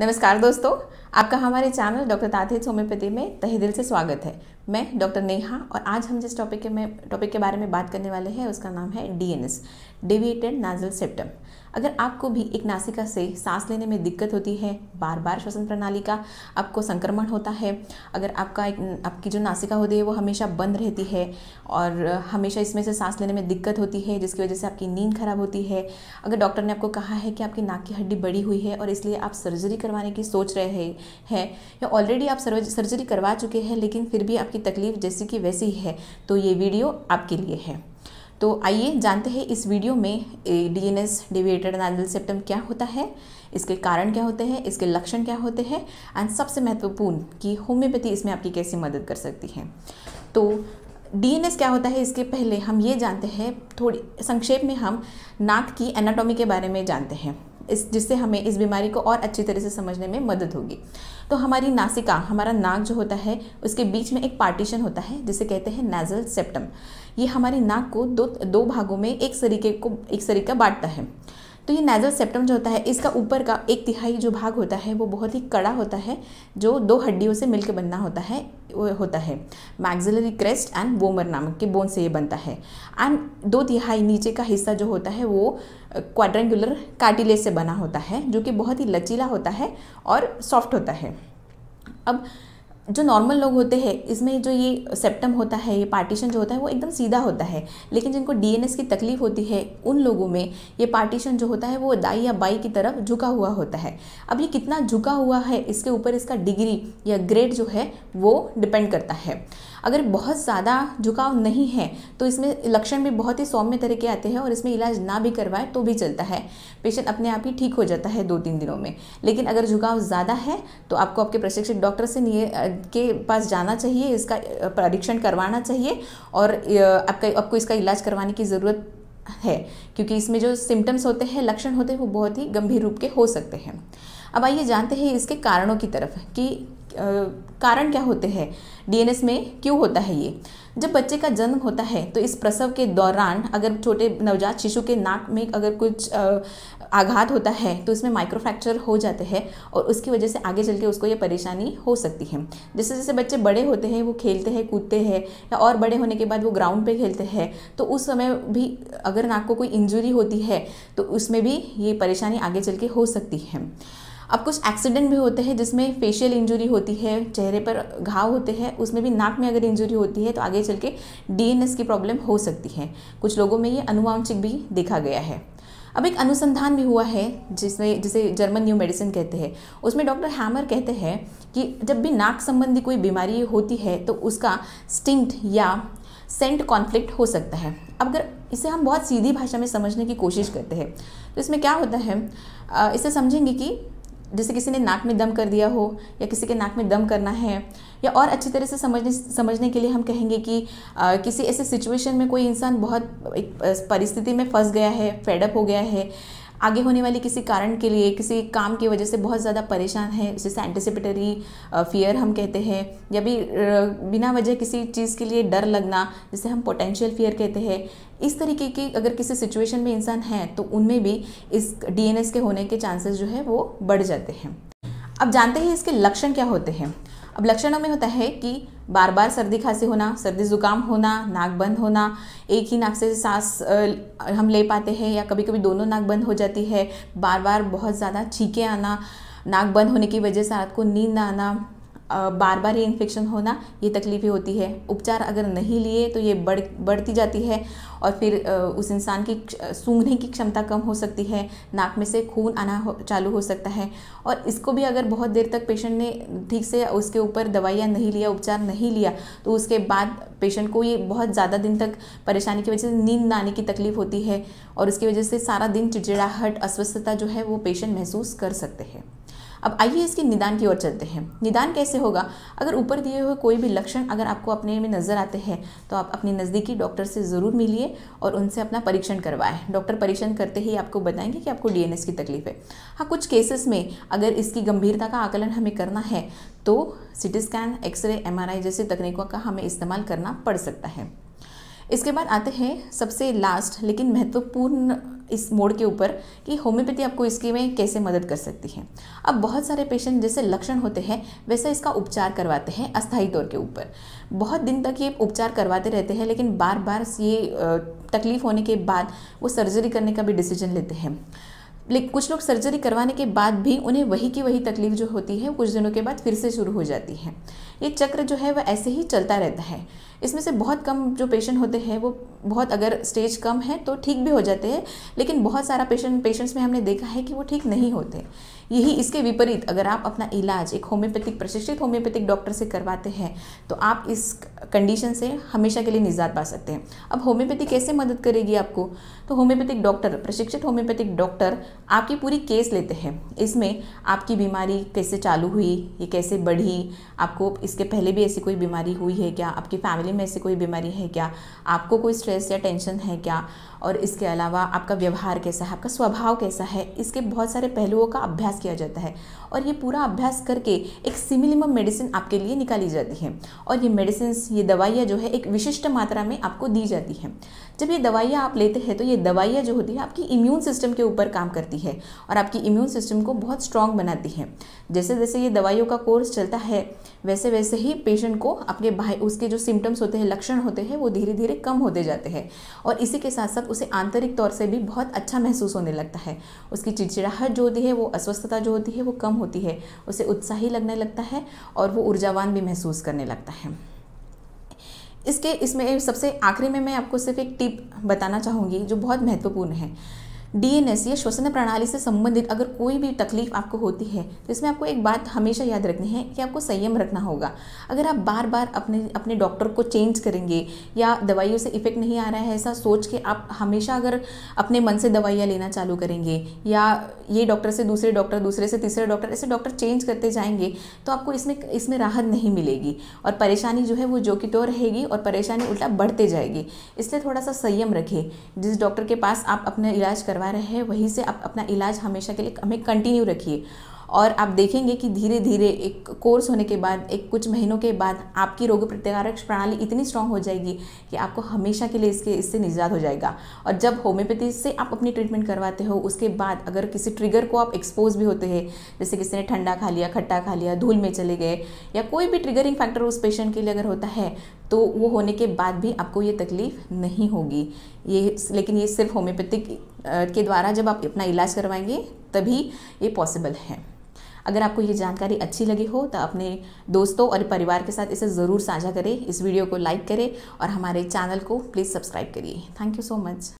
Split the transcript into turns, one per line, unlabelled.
नमस्कार दोस्तों आपका हमारे चैनल डॉक्टर ताथिज होम्योपैथी में तहे दिल से स्वागत है मैं डॉक्टर नेहा और आज हम जिस टॉपिक के में टॉपिक के बारे में बात करने वाले हैं उसका नाम है डीएनएस डेविएटेड नाजल सेप्टम अगर आपको भी एक नासिका से सांस लेने में दिक्कत होती है बार बार श्वसन प्रणाली का आपको संक्रमण होता है अगर आपका एक आपकी जो नासिका होती है वो हमेशा बंद रहती है और हमेशा इसमें से सांस लेने में दिक्कत होती है जिसकी वजह से आपकी नींद खराब होती है अगर डॉक्टर ने आपको कहा है कि आपकी नाक की हड्डी बड़ी हुई है और इसलिए आप सर्जरी करवाने की सोच रहे हैं या ऑलरेडी आप सर्जरी करवा चुके हैं लेकिन फिर भी आपकी आपकी तकलीफ़ जैसी कि वैसी है तो ये वीडियो आपके लिए है तो आइए जानते हैं इस वीडियो में D N S deviated nasal septum क्या होता है इसके कारण क्या होते हैं इसके लक्षण क्या होते हैं एंड सबसे महत्वपूर्ण कि होम्योपैथी इसमें आपकी कैसी मदद कर सकती है तो डीएनएस क्या होता है इसके पहले हम ये जानते हैं थोड़ी संक्षेप में हम नाक की एनाटॉमी के बारे में जानते हैं इस जिससे हमें इस बीमारी को और अच्छी तरह से समझने में मदद होगी तो हमारी नासिका हमारा नाक जो होता है उसके बीच में एक पार्टीशन होता है जिसे कहते हैं नेजल सेप्टम ये हमारी नाक को दो दो भागों में एक सरीके को एक सरीका बांटता है तो ये नेजल सेप्टम जो होता है इसका ऊपर का एक तिहाई जो भाग होता है वो बहुत ही कड़ा होता है जो दो हड्डियों से मिलकर बनना होता है होता है मैग्जिलरी क्रेस्ट एंड वोमर नामक के बोन से ये बनता है एंड दो तिहाई नीचे का हिस्सा जो होता है वो क्वाड्रेंगुलर कार्टिलेज से बना होता है जो कि बहुत ही लचीला होता है और सॉफ्ट होता है अब जो नॉर्मल लोग होते हैं इसमें जो ये सेप्टम होता है ये पार्टीशन जो होता है वो एकदम सीधा होता है लेकिन जिनको डीएनएस की तकलीफ होती है उन लोगों में ये पार्टीशन जो होता है वो दाई या बाई की तरफ झुका हुआ होता है अब ये कितना झुका हुआ है इसके ऊपर इसका डिग्री या ग्रेड जो है वो डिपेंड करता है अगर बहुत ज़्यादा झुकाव नहीं है तो इसमें लक्षण भी बहुत ही सौम्य तरह के आते हैं और इसमें इलाज ना भी करवाए तो भी चलता है पेशेंट अपने आप ही ठीक हो जाता है दो तीन दिनों में लेकिन अगर झुकाव ज़्यादा है तो आपको आपके प्रशिक्षित डॉक्टर से के पास जाना चाहिए इसका परीक्षण करवाना चाहिए और आपका आपको इसका इलाज करवाने की ज़रूरत है क्योंकि इसमें जो सिम्टम्स होते हैं लक्षण होते हैं वो बहुत ही गंभीर रूप के हो सकते हैं अब आइए जानते हैं इसके कारणों की तरफ कि कारण क्या होते हैं डीएनएस में क्यों होता है ये जब बच्चे का जन्म होता है तो इस प्रसव के दौरान अगर छोटे नवजात शिशु के नाक में अगर कुछ आघात होता है तो इसमें माइक्रोफ्रैक्चर हो जाते हैं और उसकी वजह से आगे चल के उसको ये परेशानी हो सकती है जैसे जैसे बच्चे बड़े होते हैं वो खेलते हैं कूदते हैं या और बड़े होने के बाद वो ग्राउंड पे खेलते हैं तो उस समय भी अगर नाक को कोई इंजुरी होती है तो उसमें भी ये परेशानी आगे चल के हो सकती है अब कुछ एक्सीडेंट भी होते हैं जिसमें फेशियल इंजुरी हो होती है चेहरे पर घाव होते हैं उसमें भी नाक में अगर इंजरी होती है तो आगे चल के डी की प्रॉब्लम हो सकती है कुछ लोगों में ये अनुवांशिक भी देखा गया है अब एक अनुसंधान भी हुआ है जिसमें जिसे जर्मन न्यू मेडिसिन कहते हैं उसमें डॉक्टर हैमर कहते हैं कि जब भी नाक संबंधी कोई बीमारी होती है तो उसका स्टिंक्ट या सेंट कॉन्फ्लिक्ट हो सकता है अब अगर इसे हम बहुत सीधी भाषा में समझने की कोशिश करते हैं तो इसमें क्या होता है इसे समझेंगे कि जैसे किसी ने नाक में दम कर दिया हो या किसी के नाक में दम करना है या और अच्छी तरह से समझने समझने के लिए हम कहेंगे कि आ, किसी ऐसे सिचुएशन में कोई इंसान बहुत एक परिस्थिति में फंस गया है फेडअप हो गया है आगे होने वाले किसी कारण के लिए किसी काम की वजह से बहुत ज़्यादा परेशान है जैसे एंटिसिपेटरी फियर हम कहते हैं या भी बिना वजह किसी चीज़ के लिए डर लगना जिसे हम पोटेंशियल फियर कहते हैं इस तरीके की अगर किसी सिचुएशन में इंसान है तो उनमें भी इस डी के होने के चांसेस जो है वो बढ़ जाते हैं अब जानते हैं इसके लक्षण क्या होते हैं अब लक्षणों में होता है कि बार बार सर्दी खांसी होना सर्दी जुकाम होना नाक बंद होना एक ही नाक से सांस हम ले पाते हैं या कभी कभी दोनों नाक बंद हो जाती है बार बार बहुत ज़्यादा छीके आना नाक बंद होने की वजह से रात को नींद आना बार बार ये इन्फेक्शन होना ये तकलीफ़ें होती है उपचार अगर नहीं लिए तो ये बढ़ बढ़ती जाती है और फिर उस इंसान की सूंघने की क्षमता कम हो सकती है नाक में से खून आना हो, चालू हो सकता है और इसको भी अगर बहुत देर तक पेशेंट ने ठीक से उसके ऊपर दवाइयाँ नहीं लिया उपचार नहीं लिया तो उसके बाद पेशेंट को ये बहुत ज़्यादा दिन तक परेशानी की वजह से नींद आने की तकलीफ़ होती है और उसकी वजह से सारा दिन चिड़चिड़ाहट अस्वस्थता जो है वो पेशेंट महसूस कर सकते हैं अब आइए इसके निदान की ओर चलते हैं निदान कैसे होगा अगर ऊपर दिए हुए कोई भी लक्षण अगर आपको अपने में नज़र आते हैं तो आप अपने नज़दीकी डॉक्टर से ज़रूर मिलिए और उनसे अपना परीक्षण करवाएं डॉक्टर परीक्षण करते ही आपको बताएंगे कि आपको डी की तकलीफ़ है हाँ कुछ केसेस में अगर इसकी गंभीरता का आकलन हमें करना है तो सिटी स्कैन एक्सरे एम जैसी तकनीकों का हमें इस्तेमाल करना पड़ सकता है इसके बाद आते हैं सबसे लास्ट लेकिन महत्वपूर्ण इस मोड़ के ऊपर कि होम्योपैथी आपको इसके में कैसे मदद कर सकती है अब बहुत सारे पेशेंट जैसे लक्षण होते हैं वैसा इसका उपचार करवाते हैं अस्थायी तौर के ऊपर बहुत दिन तक ये उपचार करवाते रहते हैं लेकिन बार बार ये तकलीफ़ होने के बाद वो सर्जरी करने का भी डिसीजन लेते हैं लेकिन कुछ लोग सर्जरी करवाने के बाद भी उन्हें वही की वही तकलीफ जो होती है कुछ दिनों के बाद फिर से शुरू हो जाती है ये चक्र जो है वह ऐसे ही चलता रहता है इसमें से बहुत कम जो पेशेंट होते हैं वो बहुत अगर स्टेज कम है तो ठीक भी हो जाते हैं लेकिन बहुत सारा पेशेंट पेशेंट्स में हमने देखा है कि वो ठीक नहीं होते यही इसके विपरीत अगर आप अपना इलाज एक होम्योपैथिक प्रशिक्षित होम्योपैथिक डॉक्टर से करवाते हैं तो आप इस कंडीशन से हमेशा के लिए निजात पा सकते हैं अब होम्योपैथी कैसे मदद करेगी आपको तो होम्योपैथिक डॉक्टर प्रशिक्षित होम्योपैथिक डॉक्टर आपकी पूरी केस लेते हैं इसमें आपकी बीमारी कैसे चालू हुई ये कैसे बढ़ी आपको इसके पहले भी ऐसी कोई बीमारी हुई है क्या आपकी फैमिली में से कोई बीमारी है क्या आपको कोई स्ट्रेस या टेंशन है क्या और इसके अलावा आपका व्यवहार कैसा है आपका स्वभाव कैसा है इसके बहुत सारे पहलुओं का अभ्यास किया जाता है और ये पूरा अभ्यास करके एक सिमिलिमम मेडिसिन आपके लिए निकाली जाती है और ये मेडिसिन ये दवाइयाँ जो है एक विशिष्ट मात्रा में आपको दी जाती हैं जब ये दवाइयाँ आप लेते हैं तो ये दवाइयाँ जो होती है आपकी इम्यून सिस्टम के ऊपर काम करती है और आपकी इम्यून सिस्टम को बहुत स्ट्रांग बनाती है जैसे जैसे ये दवाइयों का कोर्स चलता है वैसे वैसे ही पेशेंट को अपने भाई उसके जो सिम्टम्स होते हैं लक्षण होते हैं वो धीरे धीरे कम होते जाते हैं और इसी के साथ साथ उसे आंतरिक तौर से भी बहुत अच्छा महसूस होने लगता है उसकी चिड़चिड़ाहट जो होती है वो अस्वस्थता जो होती है वो कम होती है उसे उत्साही लगने लगता है और वो ऊर्जावान भी महसूस करने लगता है इसके इसमें सबसे आखिरी में मैं आपको सिर्फ एक टिप बताना चाहूँगी जो बहुत महत्वपूर्ण है डीएनएस या श्वसन प्रणाली से संबंधित अगर कोई भी तकलीफ आपको होती है तो इसमें आपको एक बात हमेशा याद रखनी है कि आपको संयम रखना होगा अगर आप बार बार अपने अपने डॉक्टर को चेंज करेंगे या दवाइयों से इफेक्ट नहीं आ रहा है ऐसा सोच के आप हमेशा अगर अपने मन से दवाइयाँ लेना चालू करेंगे या ये डॉक्टर से दूसरे डॉक्टर दूसरे से तीसरे डॉक्टर ऐसे डॉक्टर चेंज करते जाएंगे तो आपको इसमें इसमें राहत नहीं मिलेगी और परेशानी जो है वो जो कि तो रहेगी और परेशानी उल्टा बढ़ते जाएगी इसलिए थोड़ा सा संयम रखें जिस डॉक्टर के पास आप अपना इलाज कर करवा रहे हैं वहीं से आप अपना इलाज हमेशा के लिए हमें कंटिन्यू रखिए और आप देखेंगे कि धीरे धीरे एक कोर्स होने के बाद एक कुछ महीनों के बाद आपकी रोग प्रतिकारक प्रणाली इतनी स्ट्रांग हो जाएगी कि आपको हमेशा के लिए इसके इससे निजात हो जाएगा और जब होम्योपैथी से आप अपनी ट्रीटमेंट करवाते हो उसके बाद अगर किसी ट्रिगर को आप एक्सपोज भी होते हैं जैसे किसी ने ठंडा खा लिया खट्टा खा लिया धूल में चले गए या कोई भी ट्रिगरिंग फैक्टर उस पेशेंट के लिए अगर होता है तो वो होने के बाद भी आपको ये तकलीफ़ नहीं होगी ये लेकिन ये सिर्फ होम्योपैथिक के द्वारा जब आप अपना इलाज करवाएंगे तभी ये पॉसिबल है अगर आपको ये जानकारी अच्छी लगी हो तो अपने दोस्तों और परिवार के साथ इसे ज़रूर साझा करें इस वीडियो को लाइक करें और हमारे चैनल को प्लीज़ सब्सक्राइब करिए थैंक यू सो मच